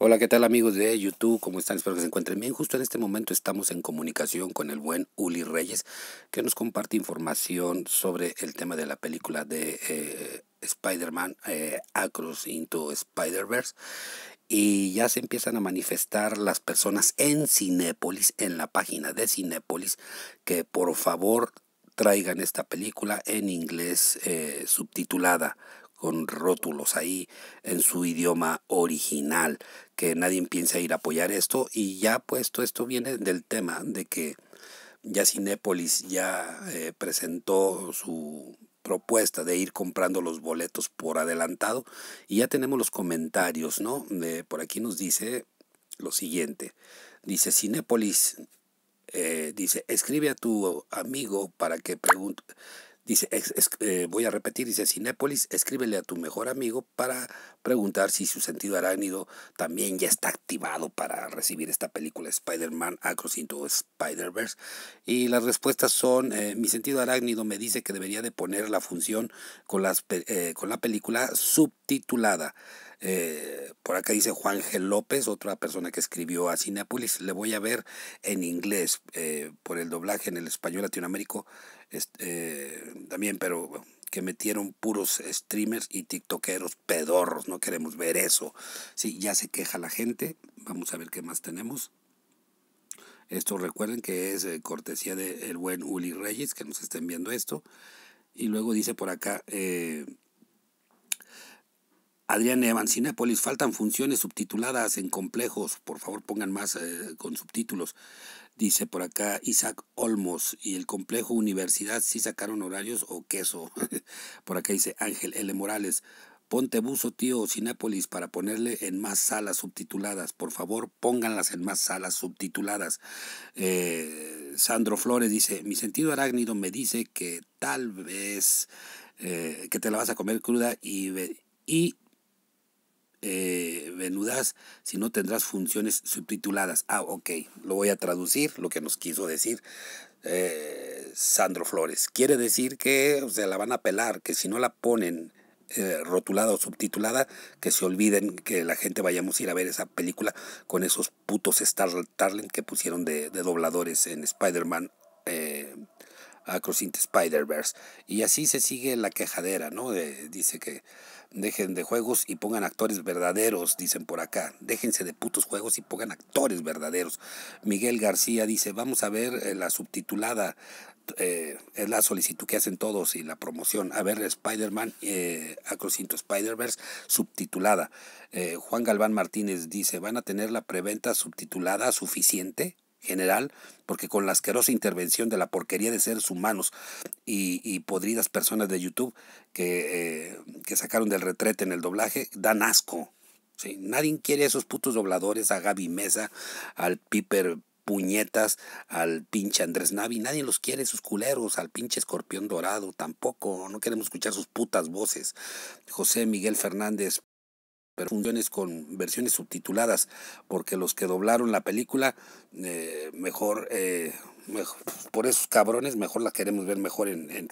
Hola, ¿qué tal amigos de YouTube? ¿Cómo están? Espero que se encuentren bien. Justo en este momento estamos en comunicación con el buen Uli Reyes, que nos comparte información sobre el tema de la película de eh, Spider-Man, eh, Across into Spider-Verse. Y ya se empiezan a manifestar las personas en Cinépolis, en la página de Cinépolis, que por favor traigan esta película en inglés eh, subtitulada con rótulos ahí en su idioma original, que nadie piensa ir a apoyar esto y ya puesto esto viene del tema de que ya Cinépolis ya eh, presentó su propuesta de ir comprando los boletos por adelantado y ya tenemos los comentarios, ¿no? por aquí nos dice lo siguiente, dice Cinépolis, eh, dice, escribe a tu amigo para que pregunte Dice, es, eh, voy a repetir, dice Sinépolis, escríbele a tu mejor amigo para preguntar si su sentido arácnido también ya está activado para recibir esta película Spider-Man Across into Spider-Verse. Y las respuestas son, eh, mi sentido arácnido me dice que debería de poner la función con, las, eh, con la película subtitulada. Eh, por acá dice Juan G. López, otra persona que escribió a Cinepolis. Le voy a ver en inglés eh, por el doblaje en el español latinoamérico eh, también, pero que metieron puros streamers y tiktokeros pedorros. No queremos ver eso. Sí, ya se queja la gente. Vamos a ver qué más tenemos. Esto recuerden que es cortesía del el buen Uli Reyes que nos estén viendo esto. Y luego dice por acá, Adrián Evans, Sinápolis, faltan funciones subtituladas en complejos, por favor pongan más eh, con subtítulos. Dice por acá Isaac Olmos y el complejo Universidad, si ¿sí sacaron horarios o queso. por acá dice Ángel L. Morales, ponte buzo tío Sinápolis para ponerle en más salas subtituladas, por favor pónganlas en más salas subtituladas. Eh, Sandro Flores dice, mi sentido arácnido me dice que tal vez eh, que te la vas a comer cruda y... y venudas, eh, si no tendrás funciones subtituladas. Ah, ok, lo voy a traducir, lo que nos quiso decir eh, Sandro Flores. Quiere decir que se la van a pelar, que si no la ponen eh, rotulada o subtitulada, que se olviden que la gente vayamos a ir a ver esa película con esos putos Star Starling que pusieron de, dobladores en Spider-Man. Across the Spider-Verse. Y así se sigue la quejadera, ¿no? dice que Dejen de juegos y pongan actores verdaderos, dicen por acá. Déjense de putos juegos y pongan actores verdaderos. Miguel García dice, vamos a ver eh, la subtitulada, eh, es la solicitud que hacen todos y la promoción. A ver, Spider-Man, eh, Acrocinto Spider-Verse, subtitulada. Eh, Juan Galván Martínez dice, ¿van a tener la preventa subtitulada suficiente? general, porque con la asquerosa intervención de la porquería de seres humanos y, podridas personas de YouTube eh, que, sacaron del retrete en el doblaje, dan asco. Nadie quiere a esos putos dobladores, a Gaby Mesa, al Piper puñetas al pinche Andrés Navi. Nadie los quiere, sus culeros, al pinche escorpión dorado tampoco. No queremos escuchar sus putas voces. José Miguel Fernández pero funciones con versiones subtituladas, porque los que doblaron la película, eh, eh, mejor, por esos cabrones, mejor la queremos ver mejor en... en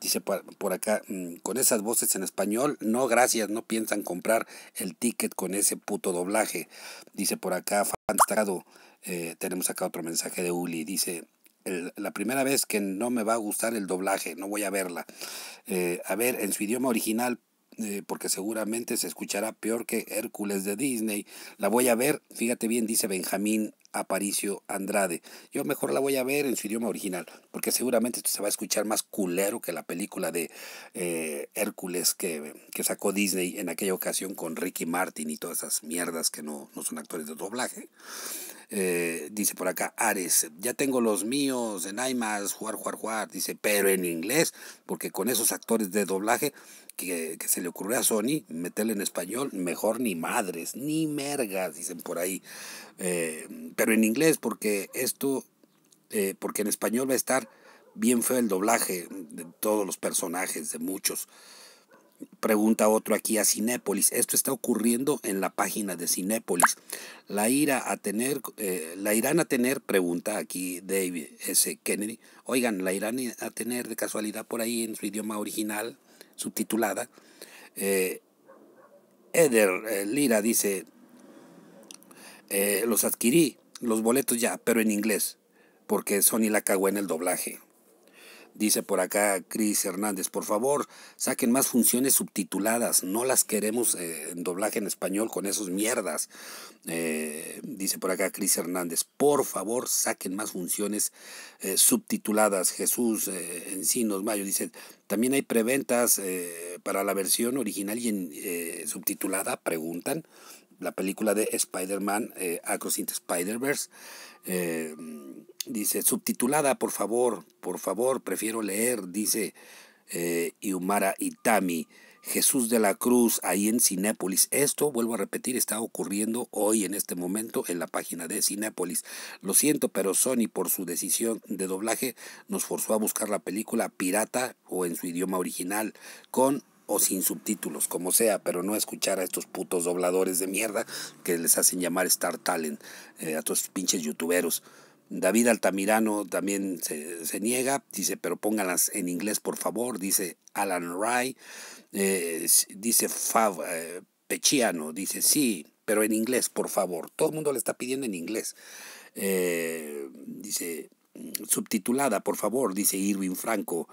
dice por acá, mm, con esas voces en español, no gracias, no piensan comprar el ticket con ese puto doblaje. Dice por acá, fantado eh, tenemos acá otro mensaje de Uli, dice, la primera vez que no me va a gustar el doblaje, no voy a verla. a ver, en su idioma original eh, porque seguramente se escuchará peor que Hércules de Disney. La voy a ver, fíjate bien, dice Benjamín Aparicio Andrade. Yo mejor la voy a ver en su idioma original, porque seguramente se va a escuchar más culero que la película de eh, Hércules que, sacó Disney en aquella ocasión con Ricky Martin y todas esas mierdas que no, no son actores de doblaje. Eh, dice por acá Ares, ya tengo los míos en IMAX, jugar, jugar, jugar, dice, pero en inglés, porque con esos actores de doblaje que, se le ocurrió a Sony meterle en español, mejor ni madres, ni mergas, dicen por ahí. Eh, pero en inglés, porque esto, eh, porque en español va a estar bien feo el doblaje de todos los personajes, de muchos. Pregunta otro aquí a Cinépolis. Esto está ocurriendo en la página de Cinépolis. La ira a tener, eh, la irán a tener, pregunta aquí David S. Kennedy. Oigan, la irán a tener de casualidad por ahí en su idioma original subtitulada, eh, Eder eh, Lira dice, eh, los adquirí, los boletos ya, pero en inglés, porque Sony la cagó en el doblaje. Dice por acá Cris Hernández, por favor, saquen más funciones subtituladas, no las queremos eh, en doblaje en español con esos mierdas. Eh, dice por acá Cris Hernández, por favor, saquen más funciones eh, subtituladas. Jesús Encinos Mayo dice, también hay preventas para la versión original y en, subtitulada, preguntan la película de Spider-Man, eh, Across Spider-Verse, eh, dice, subtitulada, por favor, por favor, prefiero leer, dice eh, Itami, Jesús de la Cruz, ahí en Cinépolis. Esto, vuelvo a repetir, está ocurriendo hoy en este momento en la página de Cinépolis. Lo siento, pero Sony, por su decisión de doblaje, nos forzó a buscar la película pirata o en su idioma original con o sin subtítulos, como sea, pero no escuchar a estos putos dobladores de mierda que les hacen llamar Star Talent, eh, a estos pinches youtuberos. David Altamirano también se, niega, dice, pero pónganlas en inglés, por favor, dice Alan Ray, eh, dice Fav eh, Pechiano, dice, sí, pero en inglés, por favor. Todo el mundo le está pidiendo en inglés. dice, mm, subtitulada, por favor, dice Irwin Franco.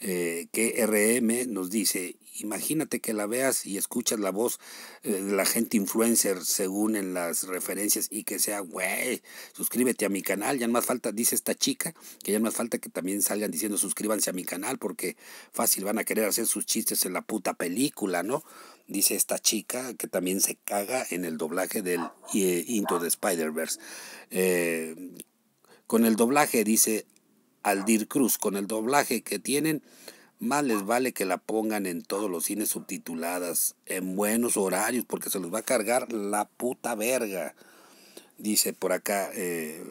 que RM nos dice, Imagínate que la veas y escuchas la voz eh, de la gente influencer según en las referencias y que sea, güey, suscríbete a mi canal. Ya no más falta, dice esta chica, que ya no más falta que también salgan diciendo suscríbanse a mi canal porque fácil van a querer hacer sus chistes en la puta película, ¿no? Dice esta chica que también se caga en el doblaje del eh, Into the Spider-Verse. Eh, con el doblaje, dice Aldir Cruz, con el doblaje que tienen más les vale que la pongan en todos los cines subtituladas, en buenos horarios, porque se los va a cargar la puta verga. Dice por acá eh,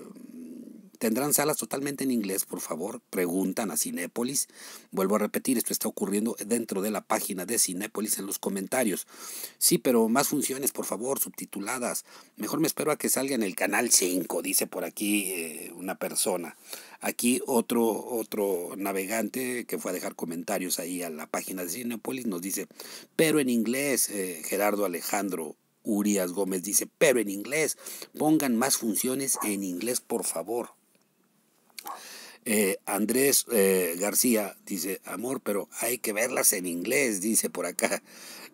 ¿Tendrán salas totalmente en inglés, por favor? Preguntan a Cinépolis. Vuelvo a repetir, esto está ocurriendo dentro de la página de Cinépolis en los comentarios. Sí, pero más funciones, por favor, subtituladas. Mejor me espero a que salga en el canal 5, dice por aquí eh, una persona. Aquí otro, otro navegante que fue a dejar comentarios ahí a la página de Cinépolis nos dice, pero en inglés, eh, Gerardo Alejandro Urias Gómez dice, pero en inglés, pongan más funciones en inglés, por favor. Eh, Andrés eh, García dice, amor, pero hay que verlas en inglés, dice por acá,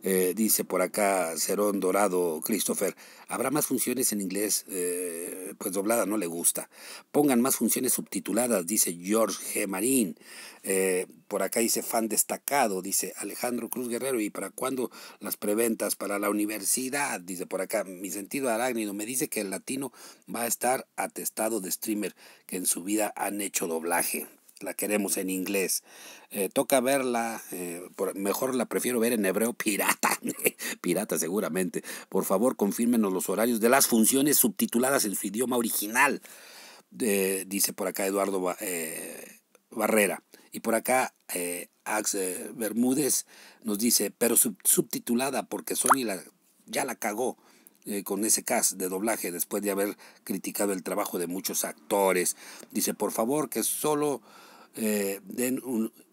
eh, dice por acá Cerón Dorado Christopher. Habrá más funciones en inglés, pues doblada no le gusta. Pongan más funciones subtituladas, dice George G. Marín. Por acá dice fan destacado, dice Alejandro Cruz Guerrero. ¿Y para cuándo las preventas para la universidad? Dice por acá, mi sentido arácnido me dice que el latino va a estar atestado de streamer que en su vida han hecho doblaje la queremos en inglés. Eh, toca verla, eh, mejor la prefiero ver en hebreo pirata, pirata seguramente. Por favor, confírmenos los horarios de las funciones subtituladas en su idioma original. dice por acá Eduardo eh, Barrera. Y por acá eh, Axe eh, Bermúdez nos dice, pero subtitulada porque Sony la, ya la cagó eh, con ese cast de doblaje después de haber criticado el trabajo de muchos actores. Dice, por favor, que solo eh, den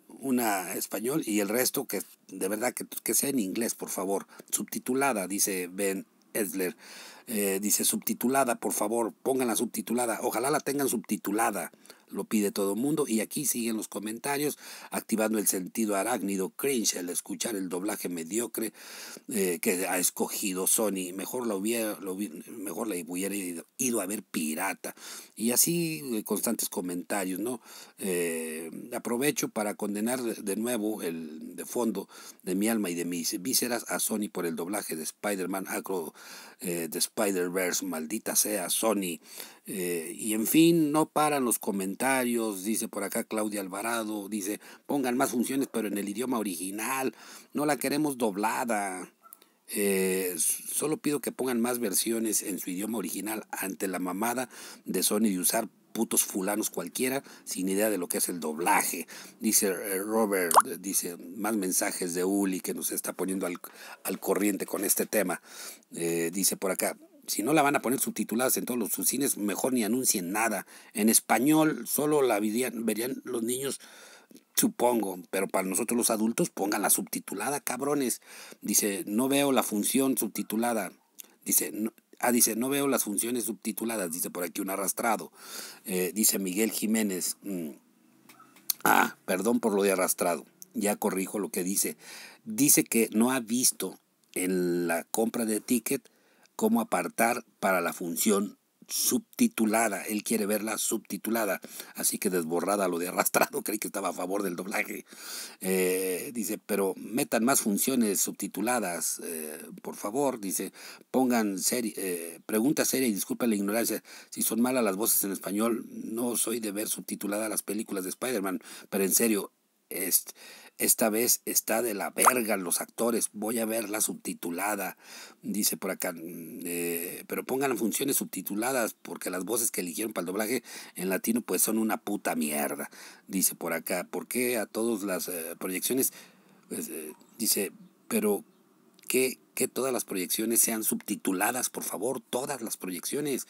una español y el resto que de verdad que, sea en inglés, por favor. Subtitulada, dice Ben Esler. dice subtitulada, por favor, pónganla subtitulada. Ojalá la tengan subtitulada lo pide todo el mundo y aquí siguen los comentarios activando el sentido arácnido cringe al escuchar el doblaje mediocre eh, que ha escogido Sony. Mejor la hubiera, mejor ido, a ver pirata. Y así eh, constantes comentarios, ¿no? Eh, aprovecho para condenar de nuevo el de fondo de mi alma y de mis vísceras a Sony por el doblaje de Spider-Man Acro de Spider-Verse. Maldita sea Sony. y en fin, no paran los comentarios comentarios, dice por acá Claudia Alvarado, dice, pongan más funciones pero en el idioma original, no la queremos doblada. Eh, solo pido que pongan más versiones en su idioma original ante la mamada de Sony de usar putos fulanos cualquiera sin idea de lo que es el doblaje. Dice eh, Robert, eh, dice más mensajes de Uli que nos está poniendo al, corriente con este tema. dice por acá, si no la van a poner subtituladas en todos los sus cines, mejor ni anuncien nada. En español solo la verían, los niños, supongo, pero para nosotros los adultos pongan la subtitulada, cabrones. Dice, no veo la función subtitulada. Dice, ah, dice, no veo las funciones subtituladas, dice por aquí un arrastrado. Eh, dice Miguel Jiménez, mm, ah, perdón por lo de arrastrado, ya corrijo lo que dice. Dice que no ha visto en la compra de ticket cómo apartar para la función subtitulada. Él quiere verla subtitulada. Así que desborrada lo de arrastrado, creí que estaba a favor del doblaje. Eh, dice, pero metan más funciones subtituladas, eh, por favor. Dice, pongan serie, eh, pregunta seria y disculpen la ignorancia. Si son malas las voces en español, no soy de ver subtituladas las películas de Spider-Man, pero en serio, es, esta vez está de la verga los actores. Voy a verla subtitulada. Dice por acá. Mm, eh, pero pongan funciones subtituladas porque las voces que eligieron para el doblaje en latino pues son una puta mierda. Dice por acá. ¿Por qué a todas las eh, proyecciones? Pues, eh, dice, pero ¿qué que todas las proyecciones sean subtituladas, por favor, todas las proyecciones.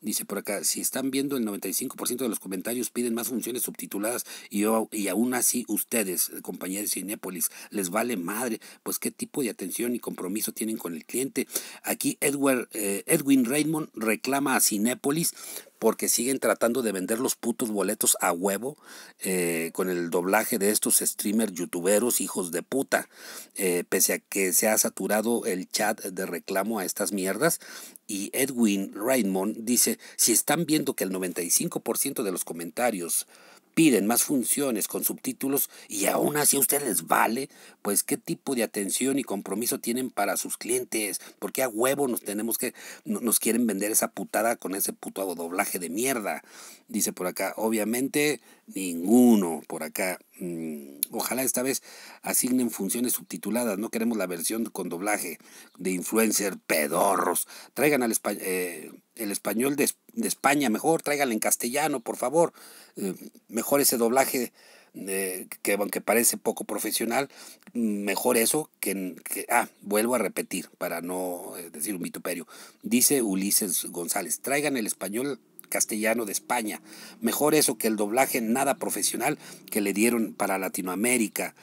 Dice por acá, si están viendo el 95% de los comentarios piden más funciones subtituladas y, aún así ustedes, compañeros de Cinépolis, les vale madre, pues qué tipo de atención y compromiso tienen con el cliente. Aquí Edward, eh, Edwin Raymond reclama a Cinépolis porque siguen tratando de vender los putos boletos a huevo eh, con el doblaje de estos streamers youtuberos hijos de puta, eh, pese a que se ha saturado el chat de reclamo a estas mierdas y Edwin Raymond dice, si están viendo que el 95% de los comentarios piden más funciones con subtítulos y aún así a ustedes les vale, pues qué tipo de atención y compromiso tienen para sus clientes, porque a huevo nos tenemos que, nos quieren vender esa putada con ese puto doblaje de mierda. Dice por acá, obviamente ninguno por acá. Mm, ojalá esta vez asignen funciones subtituladas, no queremos la versión con doblaje de influencer pedorros. Traigan al español... Eh, el español de, España mejor, tráiganlo en castellano, por favor. Eh, mejor ese doblaje eh, que aunque parece poco profesional, mejor eso que, Ah, vuelvo a repetir para no eh, decir un vituperio. Dice Ulises González, traigan el español castellano de España. Mejor eso que el doblaje nada profesional que le dieron para Latinoamérica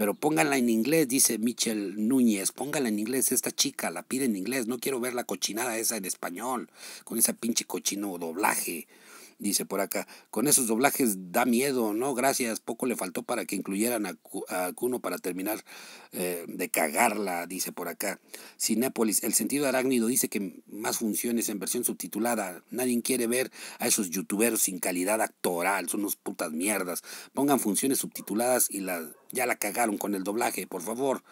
pero póngala en inglés, dice Michelle Núñez, Póngala en inglés, esta chica la pide en inglés, no quiero ver la cochinada esa en español, con esa pinche cochino doblaje dice por acá. Con esos doblajes da miedo, ¿no? Gracias, poco le faltó para que incluyeran a Cuno para terminar eh, de cagarla, dice por acá. Cinépolis, el sentido arácnido dice que más funciones en versión subtitulada. Nadie quiere ver a esos youtuberos sin calidad actoral, son unos putas mierdas. Pongan funciones subtituladas y la ya la cagaron con el doblaje, por favor.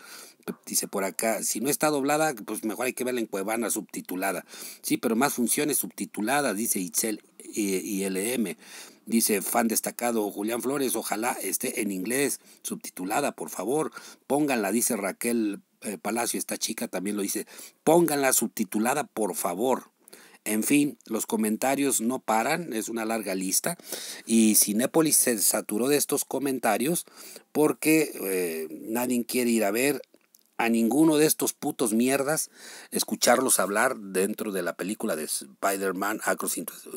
Dice por acá, si no está doblada, pues mejor hay que verla en Cuevana subtitulada. Sí, pero más funciones subtituladas, dice Itzel y, LM. Dice fan destacado Julián Flores, ojalá esté en inglés, subtitulada, por favor. Pónganla, dice Raquel eh, Palacio, esta chica también lo dice. Pónganla subtitulada, por favor. En fin, los comentarios no paran, es una larga lista. Y Cinépolis se saturó de estos comentarios porque eh, nadie quiere ir a ver a ninguno de estos putos mierdas escucharlos hablar dentro de la película de Spider-Man Across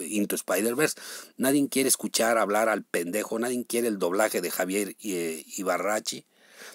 Into, Spider-Verse. Nadie quiere escuchar hablar al pendejo, nadie quiere el doblaje de Javier eh, Ibarrachi.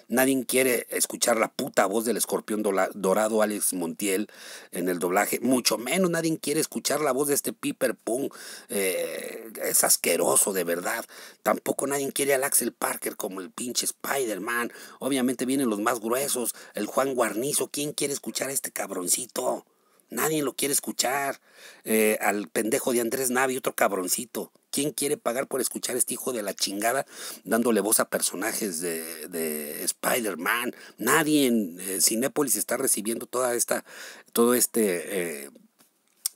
Nadie quiere escuchar la puta voz del escorpión dorado Alex Montiel en el doblaje. Mucho menos nadie quiere escuchar la voz de este Piper Punk. Eh, es asqueroso, de verdad. Tampoco nadie quiere al Axel Parker como el pinche Spider-Man. Obviamente vienen los más gruesos. El Juan Guarnizo. ¿Quién quiere escuchar a este cabroncito? Nadie lo quiere escuchar. Eh, al pendejo de Andrés Navi, otro cabroncito. ¿Quién quiere pagar por escuchar a este hijo de la chingada dándole voz a personajes de, de Spider-Man? Nadie en eh, Cinépolis está recibiendo toda esta, todo este... Eh,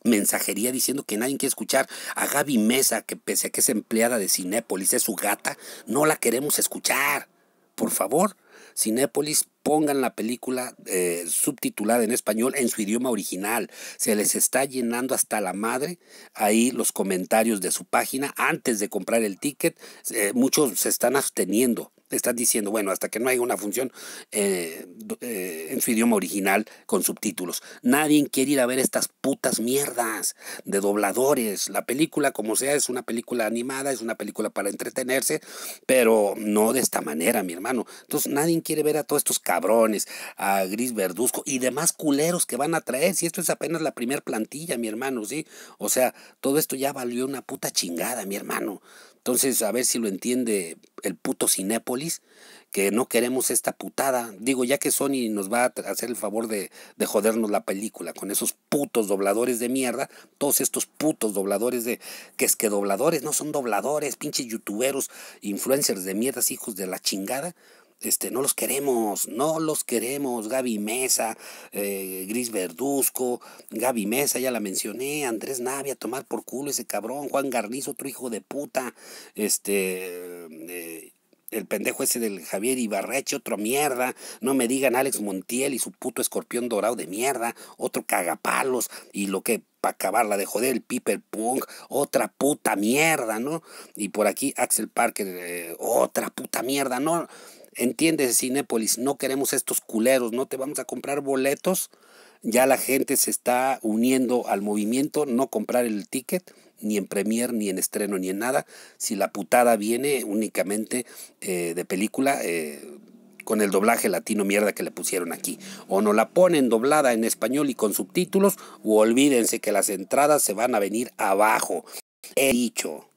mensajería diciendo que nadie quiere escuchar a Gaby Mesa, que pese a que es empleada de Cinépolis, es su gata, no la queremos escuchar. Por favor, Cinépolis pongan la película eh, subtitulada en español en su idioma original. Se les está llenando hasta la madre ahí los comentarios de su página antes de comprar el ticket. Eh, muchos se están absteniendo estás diciendo, bueno, hasta que no haya una función eh, eh, en su idioma original con subtítulos. Nadie quiere ir a ver estas putas mierdas de dobladores. La película, como sea, es una película animada, es una película para entretenerse, pero no de esta manera, mi hermano. Entonces, nadie quiere ver a todos estos cabrones, a Gris Verduzco y demás culeros que van a traer. Si esto es apenas la primer plantilla, mi hermano, ¿sí? O sea, todo esto ya valió una puta chingada, mi hermano. Entonces, a ver si lo entiende el puto Cinépolis, que no queremos esta putada. Digo, ya que Sony nos va a hacer el favor de, jodernos la película con esos putos dobladores de mierda, todos estos putos dobladores de. que es que dobladores, no son dobladores, pinches youtuberos, influencers de mierda, hijos de la chingada. Este, no los queremos, no los queremos. Gaby Mesa, eh, Gris Verduzco, Gaby Mesa, ya la mencioné. Andrés Navia, tomar por culo ese cabrón. Juan Garniz, otro hijo de puta. Este. Eh, el pendejo ese del Javier Ibarreche, otro mierda. No me digan Alex Montiel y su puto escorpión dorado de mierda. Otro cagapalos y lo que para acabarla de joder, el Piper Punk, otra puta mierda, ¿no? Y por aquí Axel Parker, eh, otra puta mierda, ¿no? Entiende Cinépolis, no queremos estos culeros, no te vamos a comprar boletos. Ya la gente se está uniendo al movimiento, no comprar el ticket, ni en premier, ni en estreno, ni en nada. Si la putada viene únicamente eh, de película, eh, con el doblaje latino mierda que le pusieron aquí. O no la ponen doblada en español y con subtítulos, o olvídense que las entradas se van a venir abajo. He dicho.